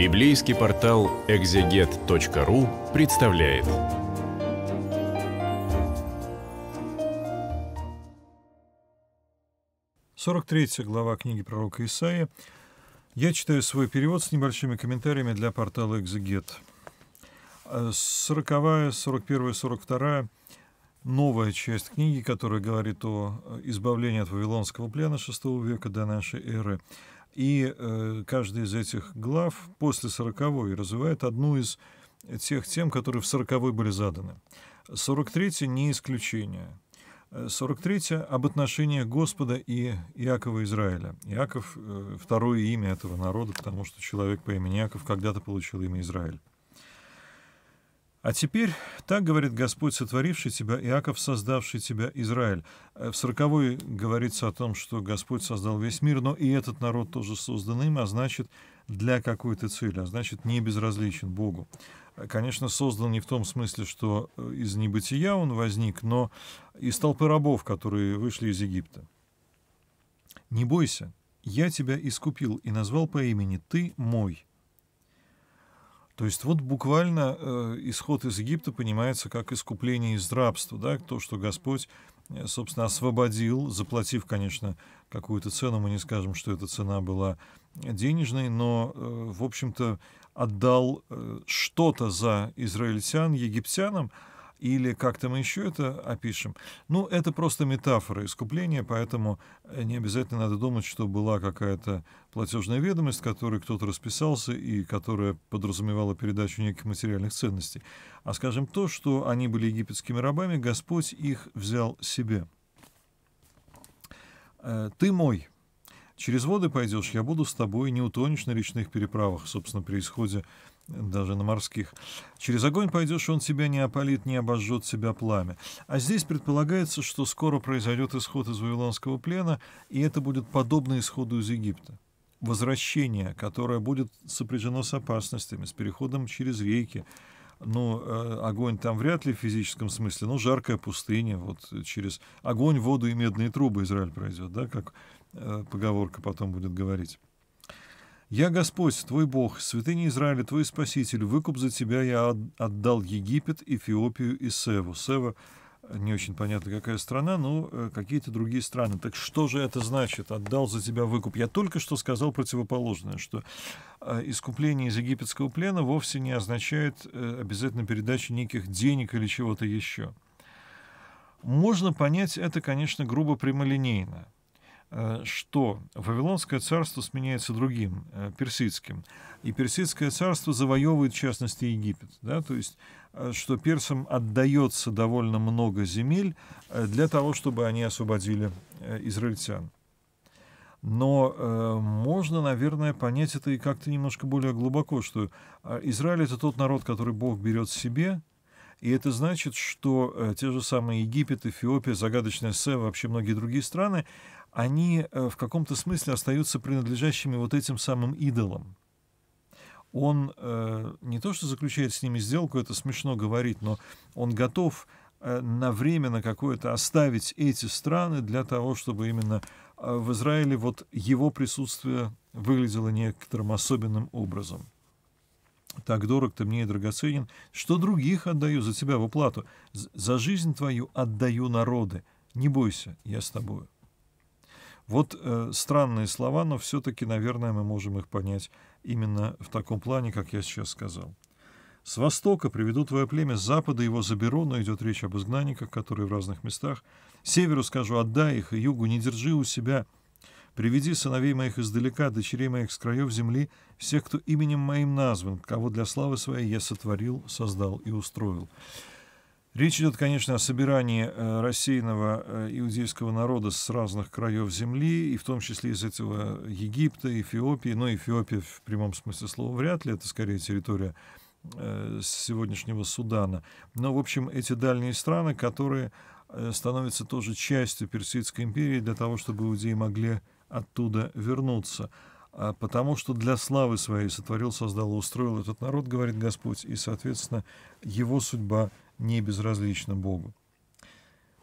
Библейский портал экзегет.ру представляет. Сорок третья глава книги пророка Исаия. Я читаю свой перевод с небольшими комментариями для портала «Экзегет». 40, 41, 42 новая часть книги, которая говорит о избавлении от вавилонского плена VI века до нашей эры – и э, каждая из этих глав после сороковой развивает одну из тех тем, которые в сороковой были заданы. 43 не исключение. 43 э, об отношениях Господа и Иакова Израиля. Иаков э, — второе имя этого народа, потому что человек по имени Иаков когда-то получил имя Израиль. А теперь, так говорит Господь, сотворивший тебя, Иаков, создавший тебя, Израиль. Э, в 40 говорится о том, что Господь создал весь мир, но и этот народ тоже создан им, а значит, для какой-то цели, а значит, не безразличен Богу. Э, конечно, создан не в том смысле, что э, из небытия он возник, но из толпы рабов, которые вышли из Египта. «Не бойся, я тебя искупил и назвал по имени, ты мой». То есть вот буквально э, исход из Египта понимается как искупление из рабства, да, то, что Господь, э, собственно, освободил, заплатив, конечно, какую-то цену, мы не скажем, что эта цена была денежной, но, э, в общем-то, отдал э, что-то за израильтян, египтянам, или как то мы еще это опишем. Ну, это просто метафора искупления, поэтому э, не обязательно надо думать, что была какая-то платежная ведомость, которой кто-то расписался и которая подразумевала передачу неких материальных ценностей. А скажем то, что они были египетскими рабами, Господь их взял себе. Э, «Ты мой», Через воды пойдешь, я буду с тобой, не утонешь на речных переправах, собственно, при исходе э, даже на морских. Через огонь пойдешь, он тебя не опалит, не обожжет себя пламя. А здесь предполагается, что скоро произойдет исход из Вавилонского плена, и это будет подобно исходу из Египта. Возвращение, которое будет сопряжено с опасностями, с переходом через реки, ну, э, огонь там вряд ли в физическом смысле, но жаркая пустыня, вот через огонь, воду и медные трубы Израиль пройдет, да, как Э, поговорка потом будет говорить. «Я Господь, твой Бог, святыня Израиля, твой Спаситель, выкуп за тебя я отдал Египет, Эфиопию и Севу». Сева не очень понятно, какая страна, но э, какие-то другие страны. Так что же это значит? Отдал за тебя выкуп. Я только что сказал противоположное, что э, искупление из египетского плена вовсе не означает обязательно передачу неких денег или чего-то еще. Можно понять это, конечно, грубо прямолинейно. Э, что Вавилонское царство сменяется другим, э, персидским. И персидское царство завоевывает, в частности, Египет. Да? То есть, э, что персам отдается довольно много земель для того, чтобы они освободили израильтян. Но э, можно, наверное, понять это и как-то немножко более глубоко, что Израиль — это тот народ, который Бог берет себе, и это значит, что э, те же самые Египет, Эфиопия, загадочная Сэ, вообще многие другие страны, они э, в каком-то смысле остаются принадлежащими вот этим самым идолам. Он э, не то что заключает с ними сделку, это смешно говорить, но он готов э, на время на какое-то оставить эти страны для того, чтобы именно э, в Израиле вот его присутствие выглядело некоторым особенным образом так дорог ты мне и драгоценен, что других отдаю за тебя в оплату, за жизнь твою отдаю народы, не бойся, я с тобою». Вот э, странные слова, но все-таки, наверное, мы можем их понять именно в таком плане, как я сейчас сказал. С востока приведу твое племя, с запада его заберу, но идет речь об изгнанниках, которые в разных местах. Северу скажу, отдай их, и югу не держи у себя, Приведи сыновей моих издалека, дочерей моих с краев земли, всех, кто именем моим назван, кого для славы своей я сотворил, создал и устроил». Речь идет, конечно, о собирании э, рассеянного э, иудейского народа с разных краев земли, и в том числе из этого Египта, Эфиопии. Но ну, Эфиопия в прямом смысле слова вряд ли, это скорее территория э, сегодняшнего Судана. Но, в общем, эти дальние страны, которые становятся тоже частью Персидской империи для того, чтобы иудеи могли оттуда вернуться. А потому что для славы своей сотворил, создал устроил этот народ, говорит Господь, и, соответственно, его судьба не безразлична Богу.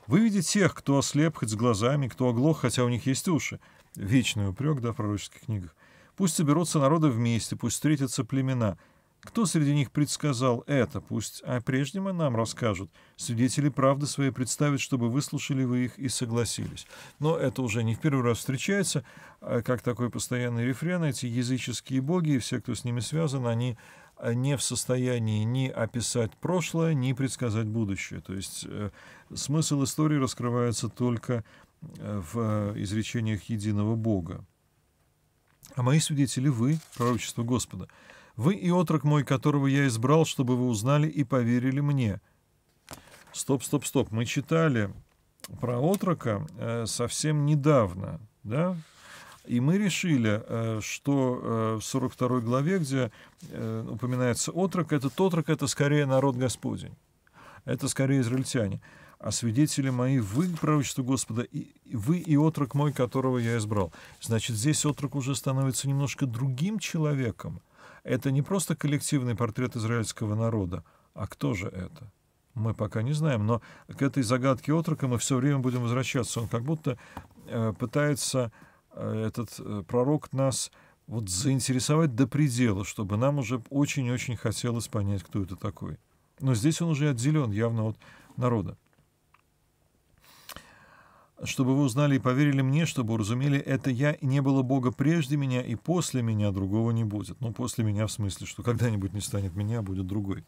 «Выведи тех, кто ослеп хоть с глазами, кто оглох, хотя у них есть уши». Вечный упрек, да, в пророческих книгах. «Пусть соберутся народы вместе, пусть встретятся племена». Кто среди них предсказал это, пусть о прежнем и нам расскажут. Свидетели правды свои представят, чтобы выслушали вы их и согласились. Но это уже не в первый раз встречается, а как такой постоянный рефрен. Эти языческие боги и все, кто с ними связан, они э, не в состоянии ни описать прошлое, ни предсказать будущее. То есть э, смысл истории раскрывается только э, в изречениях единого Бога. А мои свидетели вы, пророчество Господа, вы и отрок мой, которого я избрал, чтобы вы узнали и поверили мне». Стоп, стоп, стоп. Мы читали про отрока э, совсем недавно, да? И мы решили, э, что э, в 42 главе, где э, упоминается отрок, этот отрок — это скорее народ Господень. Это скорее израильтяне. А свидетели мои, вы, пророчество Господа, и, вы и отрок мой, которого я избрал. Значит, здесь отрок уже становится немножко другим человеком. Это не просто коллективный портрет израильского народа. А кто же это? Мы пока не знаем, но к этой загадке отрока мы все время будем возвращаться. Он как будто э, пытается, э, этот э, пророк, нас вот заинтересовать до предела, чтобы нам уже очень-очень хотелось понять, кто это такой. Но здесь он уже отделен явно от народа чтобы вы узнали и поверили мне, чтобы уразумели, это я и не было Бога прежде меня, и после меня другого не будет. Ну, после меня в смысле, что когда-нибудь не станет меня, а будет другой.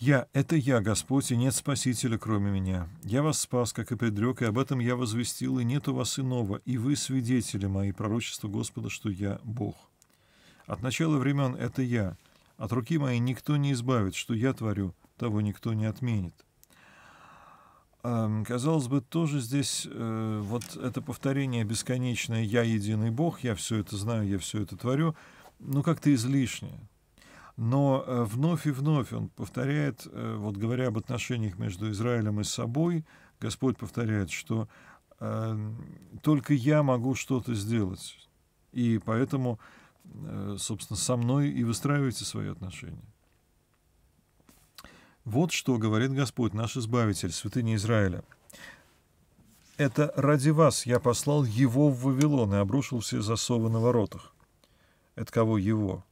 Я — это я, Господь, и нет Спасителя, кроме меня. Я вас спас, как и предрек, и об этом я возвестил, и нет у вас иного, и вы свидетели мои пророчества Господа, что я Бог. От начала времен — это я. От руки моей никто не избавит, что я творю, того никто не отменит. Эм, казалось бы, тоже здесь э, вот это повторение бесконечное «я единый Бог», «я все это знаю», «я все это творю», ну как-то излишнее. Но э, вновь и вновь он повторяет, э, вот говоря об отношениях между Израилем и собой, Господь повторяет, что э, только я могу что-то сделать, и поэтому, э, собственно, со мной и выстраивайте свои отношения. Вот что говорит Господь, наш Избавитель, святыня Израиля. «Это ради вас я послал его в Вавилон и обрушил все засовы на воротах». Это кого его?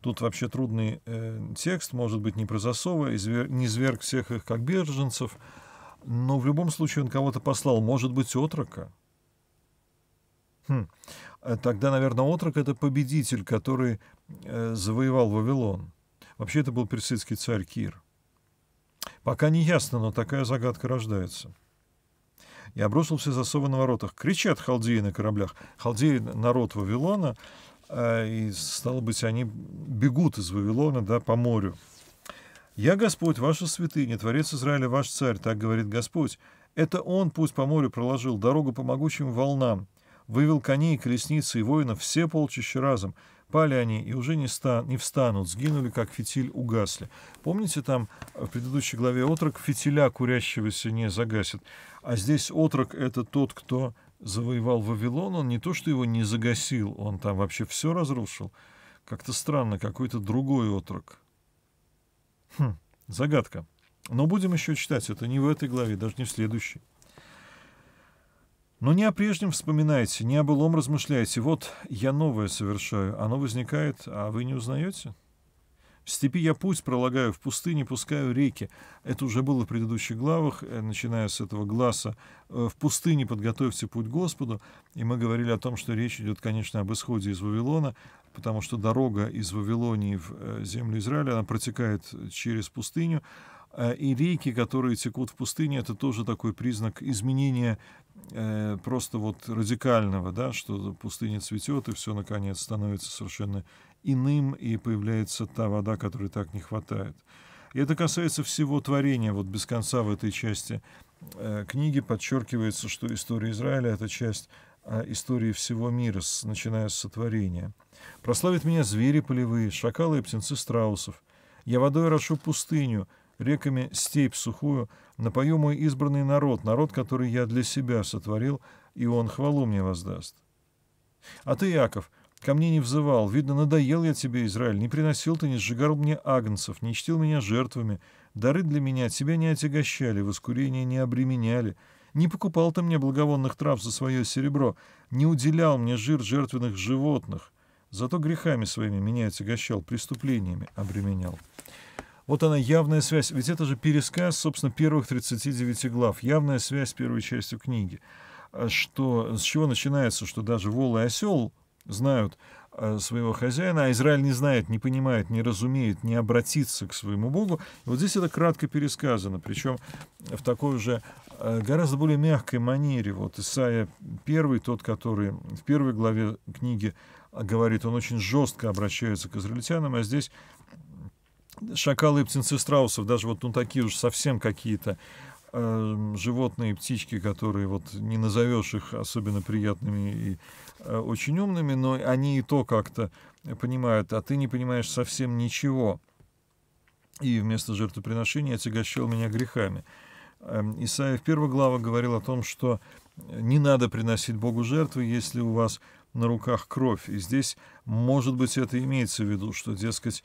Тут вообще трудный э, текст, может быть, не про засовы, извер, не зверг всех их как беженцев, но в любом случае он кого-то послал, может быть, отрока. Хм. Э, тогда, наверное, отрок — это победитель, который э, завоевал Вавилон. Вообще это был персидский царь Кир. Пока не ясно, но такая загадка рождается. И обрушился засовы на воротах. Кричат халдеи на кораблях. Халдеи — народ Вавилона, а, и, стало быть, они бегут из Вавилона да, по морю. «Я Господь, ваша святыня, Творец Израиля, ваш царь», — так говорит Господь. «Это Он, пусть по морю проложил дорогу по могучим волнам, вывел коней, колесницы и воинов все полчища разом, Пали они и уже не, ста, не встанут, сгинули, как фитиль, угасли. Помните, там в предыдущей главе отрок фитиля курящегося не загасит. А здесь отрок — это тот, кто завоевал Вавилон. Он не то, что его не загасил, он там вообще все разрушил. Как-то странно, какой-то другой отрок. Хм, загадка. Но будем еще читать. Это не в этой главе, даже не в следующей. Но не о прежнем вспоминайте, не о былом размышляйте. Вот я новое совершаю, оно возникает, а вы не узнаете? В степи я путь пролагаю, в пустыне пускаю реки. Это уже было в предыдущих главах, э, начиная с этого глаза. Э, в пустыне подготовьте путь Господу. И мы говорили о том, что речь идет, конечно, об исходе из Вавилона, потому что дорога из Вавилонии в э, землю Израиля, она протекает через пустыню. Э, и реки, которые текут в пустыне, это тоже такой признак изменения э, просто вот радикального, да, что пустыня цветет, и все, наконец, становится совершенно иным, и появляется та вода, которой так не хватает. И это касается всего творения. Вот без конца в этой части э, книги подчеркивается, что история Израиля — это часть истории всего мира, начиная с сотворения. Прославят меня звери полевые, шакалы и птенцы страусов. Я водой рошу пустыню — реками степь сухую, напою мой избранный народ, народ, который я для себя сотворил, и он хвалу мне воздаст. А ты, Яков, ко мне не взывал, видно, надоел я тебе, Израиль, не приносил ты, не сжигал мне агнцев, не чтил меня жертвами, дары для меня тебя не отягощали, воскурение не обременяли, не покупал ты мне благовонных трав за свое серебро, не уделял мне жир жертвенных животных, зато грехами своими меня отягощал, преступлениями обременял». Вот она, явная связь. Ведь это же пересказ, собственно, первых 39 глав. Явная связь с первой частью книги. А что, с чего начинается, что даже вол и осел знают э, своего хозяина, а Израиль не знает, не понимает, не разумеет, не обратится к своему Богу. И вот здесь это кратко пересказано, причем в такой же э, гораздо более мягкой манере. Вот Исаия первый, тот, который в первой главе книги э, говорит, он очень жестко обращается к израильтянам, а здесь шакалы и птенцы страусов, даже вот ну, такие уж совсем какие-то э, животные, птички, которые вот не назовешь их особенно приятными и э, очень умными, но они и то как-то понимают, а ты не понимаешь совсем ничего. И вместо жертвоприношения отягощал меня грехами. Эм, Исаия в первой главе говорил о том, что не надо приносить Богу жертвы, если у вас на руках кровь. И здесь, может быть, это имеется в виду, что, дескать,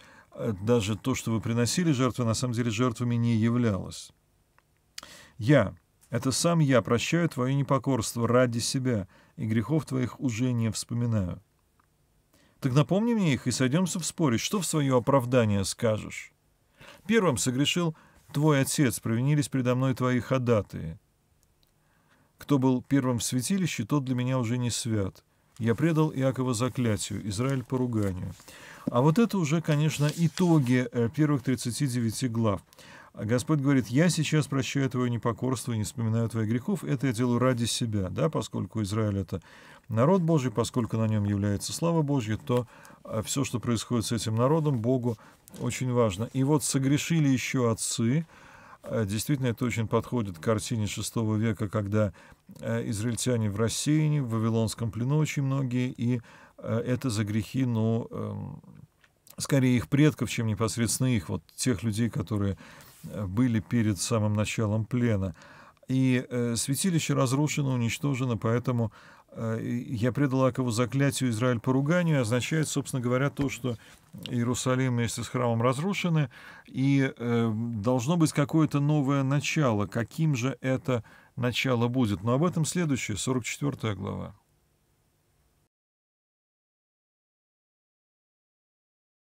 даже то, что вы приносили жертвы, на самом деле жертвами не являлось. Я, это сам я, прощаю твое непокорство ради себя, и грехов твоих уже не вспоминаю. Так напомни мне их и сойдемся в споре, что в свое оправдание скажешь. Первым согрешил твой отец, провинились предо мной твои ходатые. Кто был первым в святилище, тот для меня уже не свят. Я предал Иакова заклятию, Израиль поруганию. А вот это уже, конечно, итоги э, первых 39 глав. Господь говорит, я сейчас прощаю твое непокорство и не вспоминаю твоих грехов, это я делаю ради себя, да, поскольку Израиль это народ Божий, поскольку на нем является слава Божья, то э, все, что происходит с этим народом, Богу очень важно. И вот согрешили еще отцы, э, Действительно, это очень подходит к картине VI века, когда израильтяне в рассеянии, в Вавилонском плену очень многие, и Э, это за грехи, но эм, скорее их предков, чем непосредственно их, вот тех людей, которые э, были перед самым началом плена. И э, святилище разрушено, уничтожено, поэтому «я предал Акову заклятию, Израиль по руганию, означает, собственно говоря, то, что Иерусалим вместе с храмом разрушены, и должно быть какое-то новое начало. Каким же это начало будет? Но об этом следующее, 44 глава.